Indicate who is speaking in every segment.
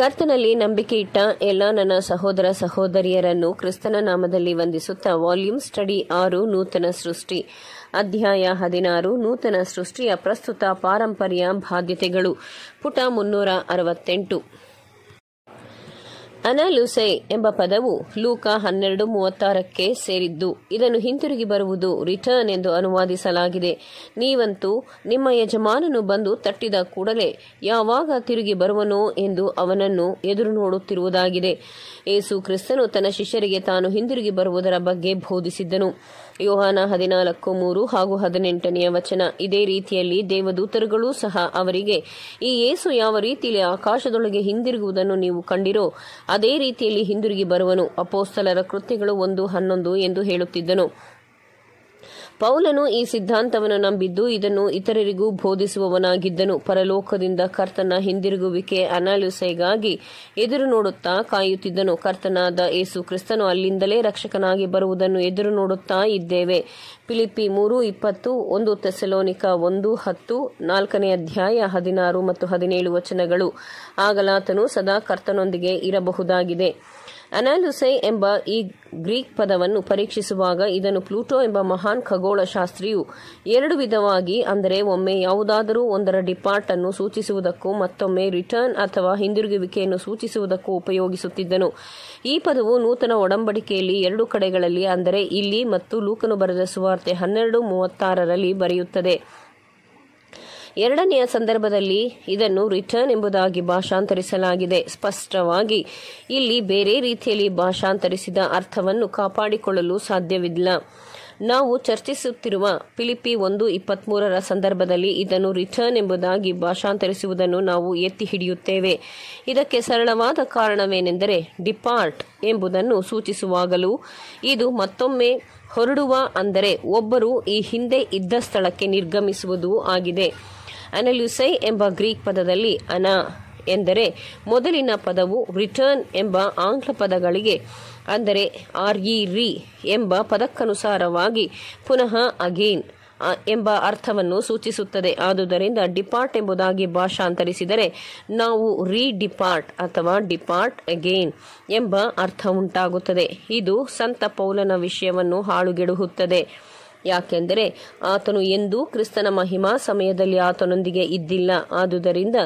Speaker 1: ಕರ್ತನಲ್ಲಿ ನಂಬಿಕೆ ಇಟ್ಟ ಎಲ್ಲ ನನ್ನ ಸಹೋದರ ಸಹೋದರಿಯರನ್ನು ಕ್ರಿಸ್ತನ ನಾಮದಲ್ಲಿ ವಂದಿಸುತ್ತಾ ವಾಲ್ಯೂಮ್ ಸ್ಟಡಿ ಆರು ನೂತನ ಸೃಷ್ಟಿ ಅಧ್ಯಾಯ ಹದಿನಾರು ನೂತನ ಸೃಷ್ಟಿಯ ಪ್ರಸ್ತುತ ಪಾರಂಪರ್ಯ ಬಾಧ್ಯತೆಗಳು ಪುಟ ಮುನ್ನೂರ ಅರವತ್ತೆಂಟು ಅನಾಲುಸೆ ಎಂಬ ಪದವು ಲೂಕ ಹನ್ನೆರಡು ಮೂವತ್ತಾರಕ್ಕೆ ಸೇರಿದ್ದು ಇದನ್ನು ಹಿಂತಿರುಗಿ ಬರುವುದು ರಿಟರ್ನ್ ಎಂದು ಅನುವಾದಿಸಲಾಗಿದೆ ನೀವಂತೂ ನಿಮ್ಮ ಯಜಮಾನನು ಬಂದು ತಟ್ಟಿದ ಕೂಡಲೇ ಯಾವಾಗ ತಿರುಗಿ ಬರುವನೋ ಎಂದು ಅವನನ್ನು ಎದುರು ನೋಡುತ್ತಿರುವುದಾಗಿದೆ ಏಸು ಕ್ರಿಸ್ತನು ತನ್ನ ಶಿಷ್ಯರಿಗೆ ತಾನು ಹಿಂದಿರುಗಿ ಬರುವುದರ ಬಗ್ಗೆ ಬೋಧಿಸಿದ್ದನು ಯೋಹಾನ ಹದಿನಾಲ್ಕು ಮೂರು ಹಾಗೂ ಹದಿನೆಂಟನೆಯ ವಚನ ಇದೇ ರೀತಿಯಲ್ಲಿ ದೇವದೂತರುಗಳೂ ಸಹ ಅವರಿಗೆ ಈ ಏಸು ಯಾವ ರೀತಿಯಲ್ಲಿ ಆಕಾಶದೊಳಗೆ ಹಿಂದಿರುಗುವುದನ್ನು ನೀವು ಕಂಡಿರೋ ಅದೇ ರೀತಿಯಲ್ಲಿ ಹಿಂದಿರುಗಿ ಬರುವನು ಅಪೋಸ್ತಲರ ಕೃತ್ಯಗಳು ಒಂದು ಹನ್ನೊಂದು ಎಂದು ಹೇಳುತ್ತಿದ್ದನು ಪೌಲನು ಈ ಸಿದ್ಧಾಂತವನ್ನು ನಂಬಿದ್ದು ಇದನ್ನು ಇತರರಿಗೂ ಬೋಧಿಸುವವನಾಗಿದ್ದನು ಪರಲೋಕದಿಂದ ಕರ್ತನ ಹಿಂದಿರುಗುವಿಕೆ ಅನಾಲಿಸೆಗಾಗಿ ಎದುರು ನೋಡುತ್ತಾ ಕಾಯುತ್ತಿದ್ದನು ಕರ್ತನಾದ ಏಸು ಕ್ರಿಸ್ತನು ಅಲ್ಲಿಂದಲೇ ರಕ್ಷಕನಾಗಿ ಬರುವುದನ್ನು ಎದುರು ನೋಡುತ್ತಾ ಇದ್ದೇವೆ ಪಿಲಿಪಿ ಮೂರು ಇಪ್ಪತ್ತು ಒಂದು ತೆಸಲೋನಿಕ ಒಂದು ಹತ್ತು ನಾಲ್ಕನೇ ಅಧ್ಯಾಯ ಹದಿನಾರು ಮತ್ತು ಹದಿನೇಳು ವಚನಗಳು ಆಗಲಾತನು ಸದಾ ಕರ್ತನೊಂದಿಗೆ ಇರಬಹುದಾಗಿದೆ ಅನಾಲುಸೈ ಎಂಬ ಈ ಗ್ರೀಕ್ ಪದವನ್ನು ಪರೀಕ್ಷಿಸುವಾಗ ಇದನ್ನು ಪ್ಲೂಟೋ ಎಂಬ ಮಹಾನ್ ಖಗೋಳಶಾಸ್ತ್ರಿಯು ಎರಡು ವಿಧವಾಗಿ ಅಂದರೆ ಒಮ್ಮೆ ಯಾವುದಾದರೂ ಒಂದರ ಡಿಪಾರ್ಟ್ ಅನ್ನು ಸೂಚಿಸುವುದಕ್ಕೂ ಮತ್ತೊಮ್ಮೆ ರಿಟರ್ನ್ ಅಥವಾ ಹಿಂದಿರುಗುವಿಕೆಯನ್ನು ಸೂಚಿಸುವುದಕ್ಕೂ ಉಪಯೋಗಿಸುತ್ತಿದ್ದನು ಈ ಪದವು ನೂತನ ಒಡಂಬಡಿಕೆಯಲ್ಲಿ ಎರಡು ಕಡೆಗಳಲ್ಲಿ ಅಂದರೆ ಇಲ್ಲಿ ಮತ್ತು ಲೂಕನು ಬರೆದ ಸುವಾರ್ತೆ ಹನ್ನೆರಡು ಮೂವತ್ತಾರರಲ್ಲಿ ಬರೆಯುತ್ತದೆ ಎರಡನೆಯ ಸಂದರ್ಭದಲ್ಲಿ ಇದನ್ನು ರಿಟರ್ನ್ ಎಂಬುದಾಗಿ ಭಾಷಾಂತರಿಸಲಾಗಿದೆ ಸ್ಪಷ್ಟವಾಗಿ ಇಲ್ಲಿ ಬೇರೆ ರೀತಿಯಲ್ಲಿ ಭಾಷಾಂತರಿಸಿದ ಅರ್ಥವನ್ನು ಕಾಪಾಡಿಕೊಳ್ಳಲು ಸಾಧ್ಯವಿಲ್ಲ ನಾವು ಚರ್ಚಿಸುತ್ತಿರುವ ಪಿಲಿಪಿ ಒಂದು ಇಪ್ಪತ್ತ್ಮೂರರ ಸಂದರ್ಭದಲ್ಲಿ ಇದನ್ನು ರಿಟರ್ನ್ ಎಂಬುದಾಗಿ ಭಾಷಾಂತರಿಸುವುದನ್ನು ನಾವು ಎತ್ತಿ ಹಿಡಿಯುತ್ತೇವೆ ಇದಕ್ಕೆ ಸರಳವಾದ ಕಾರಣವೇನೆಂದರೆ ಡಿಪಾರ್ಟ್ ಎಂಬುದನ್ನು ಸೂಚಿಸುವಾಗಲೂ ಇದು ಮತ್ತೊಮ್ಮೆ ಹೊರಡುವ ಅಂದರೆ ಒಬ್ಬರು ಈ ಹಿಂದೆ ಇದ್ದ ಸ್ಥಳಕ್ಕೆ ನಿರ್ಗಮಿಸುವುದು ಆಗಿದೆ ಅನಲ್ಯುಸೈ ಎಂಬ ಗ್ರೀಕ್ ಪದದಲ್ಲಿ ಅನ ಎಂದರೆ ಮೊದಲಿನ ಪದವು ರಿಟರ್ನ್ ಎಂಬ ಆಂಗ್ಲ ಪದಗಳಿಗೆ ಅಂದರೆ ಆರ್ ಇ ರಿ ಎಂಬ ಪದಕ್ಕನುಸಾರವಾಗಿ ಪುನಃ ಅಗೇನ್ ಎಂಬ ಅರ್ಥವನ್ನು ಸೂಚಿಸುತ್ತದೆ ಆದುದರಿಂದ ಡಿಪಾರ್ಟ್ ಎಂಬುದಾಗಿ ಭಾಷಾಂತರಿಸಿದರೆ ನಾವು ರೀ ಡಿಪಾರ್ಟ್ ಅಥವಾ ಡಿಪಾರ್ಟ್ ಅಗೇನ್ ಎಂಬ ಅರ್ಥ ಉಂಟಾಗುತ್ತದೆ ಇದು ಸಂತ ಪೌಲನ ವಿಷಯವನ್ನು ಹಾಳುಗೆಡುಹುತ್ತದೆ ಯಾಕೆಂದರೆ ಆತನು ಎಂದೂ ಕ್ರಿಸ್ತನ ಮಹಿಮಾ ಸಮಯದಲ್ಲಿ ಆತನೊಂದಿಗೆ ಇದ್ದಿಲ್ಲ ಆದುದರಿಂದ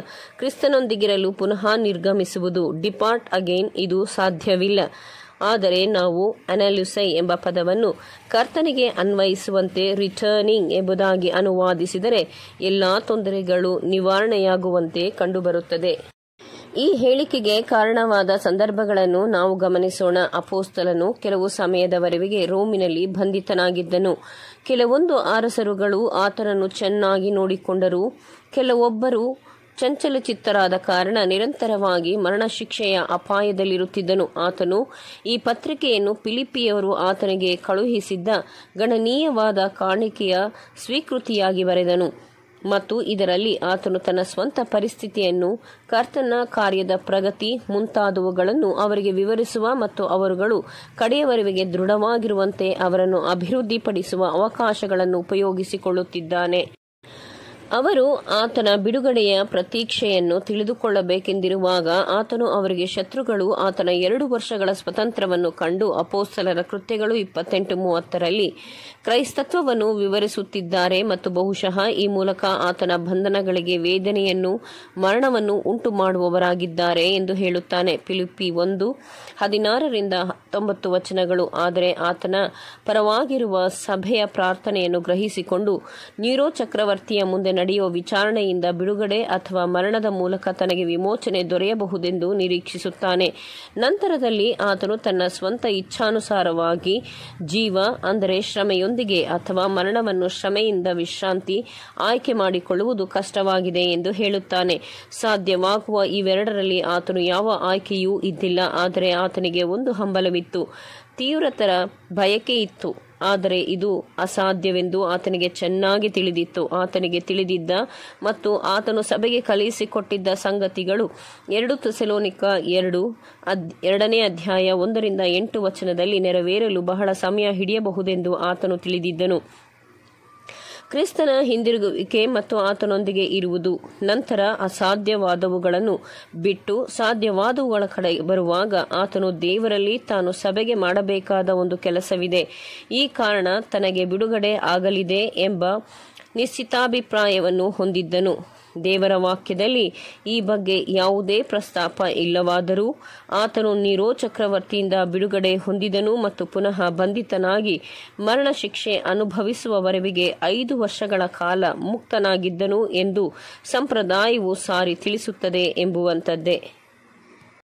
Speaker 1: ಕ್ರಿಸ್ತನೊಂದಿಗಿರಲು ಪುನಃ ನಿರ್ಗಮಿಸುವುದು ಡಿಪಾರ್ಟ್ ಅಗೈನ್ ಇದು ಸಾಧ್ಯವಿಲ್ಲ ಆದರೆ ನಾವು ಅನಲ್ಯುಸೈ ಎಂಬ ಪದವನ್ನು ಕರ್ತನಿಗೆ ಅನ್ವಯಿಸುವಂತೆ ರಿಟರ್ನಿಂಗ್ ಎಂಬುದಾಗಿ ಅನುವಾದಿಸಿದರೆ ಎಲ್ಲ ತೊಂದರೆಗಳು ನಿವಾರಣೆಯಾಗುವಂತೆ ಕಂಡುಬರುತ್ತದೆ ಈ ಹೇಳಿಕೆಗೆ ಕಾರಣವಾದ ಸಂದರ್ಭಗಳನ್ನು ನಾವು ಗಮನಿಸೋಣ ಅಪೋಸ್ತಲನು ಕೆಲವು ಸಮಯದವರೆಗೆ ರೋಮಿನಲ್ಲಿ ಬಂಧಿತನಾಗಿದ್ದನು ಕೆಲವೊಂದು ಅರಸರುಗಳು ಆತನನ್ನು ಚೆನ್ನಾಗಿ ನೋಡಿಕೊಂಡರು ಕೆಲವೊಬ್ಬರು ಚಂಚಲ ಚಿತ್ತರಾದ ಕಾರಣ ನಿರಂತರವಾಗಿ ಮರಣ ಶಿಕ್ಷೆಯ ಅಪಾಯದಲ್ಲಿರುತ್ತಿದ್ದನು ಆತನು ಈ ಪತ್ರಿಕೆಯನ್ನು ಪಿಲಿಪಿಯವರು ಆತನಿಗೆ ಕಳುಹಿಸಿದ್ದ ಗಣನೀಯವಾದ ಕಾಣಿಕೆಯ ಸ್ವೀಕೃತಿಯಾಗಿ ಬರೆದನು ಮತ್ತು ಇದರಲ್ಲಿ ಆತನು ತನ್ನ ಸ್ವಂತ ಪರಿಸ್ಥಿತಿಯನ್ನು ಕರ್ತನ ಕಾರ್ಯದ ಪ್ರಗತಿ ಮುಂತಾದವುಗಳನ್ನು ಅವರಿಗೆ ವಿವರಿಸುವ ಮತ್ತು ಅವರುಗಳು ಕಡೆಯವರಿಗೆ ದೃಢವಾಗಿರುವಂತೆ ಅವರನ್ನು ಅಭಿವೃದ್ಧಿಪಡಿಸುವ ಅವಕಾಶಗಳನ್ನು ಉಪಯೋಗಿಸಿಕೊಳ್ಳುತ್ತಿದ್ದಾನೆ ಅವರು ಆತನ ಬಿಡುಗಡೆಯ ಪ್ರತೀಕ್ಷೆಯನ್ನು ತಿಳಿದುಕೊಳ್ಳಬೇಕೆಂದಿರುವಾಗ ಆತನು ಅವರಿಗೆ ಶತ್ರುಗಳು ಆತನ ಎರಡು ವರ್ಷಗಳ ಸ್ವತಂತ್ರವನ್ನು ಕಂಡು ಅಪೋಸ್ತಲರ ಕೃತ್ಯಗಳು ಇಪ್ಪತ್ತೆಂಟು ಮೂವತ್ತರಲ್ಲಿ ಕ್ರೈಸ್ತತ್ವವನ್ನು ವಿವರಿಸುತ್ತಿದ್ದಾರೆ ಮತ್ತು ಬಹುಶಃ ಈ ಮೂಲಕ ಆತನ ಬಂಧನಗಳಿಗೆ ವೇದನೆಯನ್ನು ಮರಣವನ್ನು ಉಂಟು ಮಾಡುವವರಾಗಿದ್ದಾರೆ ಎಂದು ಹೇಳುತ್ತಾನೆ ಪಿಲಿಪಿ ಒಂದು ಹದಿನಾರರಿಂದ ಹತ್ತೊಂಬತ್ತು ವಚನಗಳು ಆದರೆ ಆತನ ಪರವಾಗಿರುವ ಸಭೆಯ ಪ್ರಾರ್ಥನೆಯನ್ನು ಗ್ರಹಿಸಿಕೊಂಡು ನೀರೋ ಚಕ್ರವರ್ತಿಯ ಮುಂದೆ ನಡೆಯುವ ವಿಚಾರಣೆಯಿಂದ ಬಿಡುಗಡೆ ಅಥವಾ ಮರಣದ ಮೂಲಕ ತನಗೆ ವಿಮೋಚನೆ ದೊರೆಯಬಹುದೆಂದು ನಿರೀಕ್ಷಿಸುತ್ತಾನೆ ನಂತರದಲ್ಲಿ ಆತನು ತನ್ನ ಸ್ವಂತ ಇಚ್ಛಾನುಸಾರವಾಗಿ ಜೀವ ಅಂದರೆ ಶ್ರಮೆಯೊಂದಿಗೆ ಅಥವಾ ಮರಣವನ್ನು ಶ್ರಮೆಯಿಂದ ವಿಶ್ರಾಂತಿ ಆಯ್ಕೆ ಮಾಡಿಕೊಳ್ಳುವುದು ಕಷ್ಟವಾಗಿದೆ ಎಂದು ಹೇಳುತ್ತಾನೆ ಸಾಧ್ಯವಾಗುವ ಇವೆರಡರಲ್ಲಿ ಆತನು ಯಾವ ಆಯ್ಕೆಯೂ ಇದ್ದಿಲ್ಲ ಆದರೆ ಆತನಿಗೆ ಒಂದು ಹಂಬಲವಿತ್ತು ತೀವ್ರತರ ಬಯಕೆ ಇತ್ತು ಆದರೆ ಇದು ಅಸಾಧ್ಯವೆಂದು ಆತನಿಗೆ ಚೆನ್ನಾಗಿ ತಿಳಿದಿತ್ತು ಆತನಿಗೆ ತಿಳಿದಿದ್ದ ಮತ್ತು ಆತನು ಸಭೆಗೆ ಕಲಿಸಿಕೊಟ್ಟಿದ್ದ ಸಂಗತಿಗಳು ಎರಡು ತುಸೆಲೋನಿಕ ಎರಡು ಎರಡನೇ ಅಧ್ಯಾಯ ಒಂದರಿಂದ ಎಂಟು ವಚನದಲ್ಲಿ ನೆರವೇರಲು ಬಹಳ ಸಮಯ ಹಿಡಿಯಬಹುದೆಂದು ಆತನು ತಿಳಿದಿದ್ದನು ಕ್ರಿಸ್ತನ ಹಿಂದಿರುಗುವಿಕೆ ಮತ್ತು ಆತನೊಂದಿಗೆ ಇರುವುದು ನಂತರ ಅಸಾಧ್ಯವಾದವುಗಳನ್ನು ಬಿಟ್ಟು ಸಾಧ್ಯವಾದವುಗಳ ಕಡೆ ಬರುವಾಗ ಆತನು ದೇವರಲ್ಲಿ ತಾನು ಸಭೆಗೆ ಮಾಡಬೇಕಾದ ಒಂದು ಕೆಲಸವಿದೆ ಈ ಕಾರಣ ತನಗೆ ಬಿಡುಗಡೆ ಆಗಲಿದೆ ಎಂಬ ನಿಶ್ಚಿತಾಭಿಪ್ರಾಯವನ್ನು ಹೊಂದಿದ್ದನು ದೇವರ ವಾಕ್ಯದಲ್ಲಿ ಈ ಬಗ್ಗೆ ಯಾವುದೇ ಪ್ರಸ್ತಾಪ ಇಲ್ಲವಾದರೂ ಆತನು ನೀರೋ ಚಕ್ರವರ್ತಿಯಿಂದ ಬಿಡುಗಡೆ ಹೊಂದಿದನು ಮತ್ತು ಪುನಃ ಬಂಧಿತನಾಗಿ ಮರಣ ಶಿಕ್ಷೆ ಅನುಭವಿಸುವವರೆವಿಗೆ ಐದು ವರ್ಷಗಳ ಕಾಲ ಮುಕ್ತನಾಗಿದ್ದನು ಎಂದು ಸಂಪ್ರದಾಯವು ಸಾರಿ ತಿಳಿಸುತ್ತದೆ ಎಂಬುವಂಥದ್ದೇ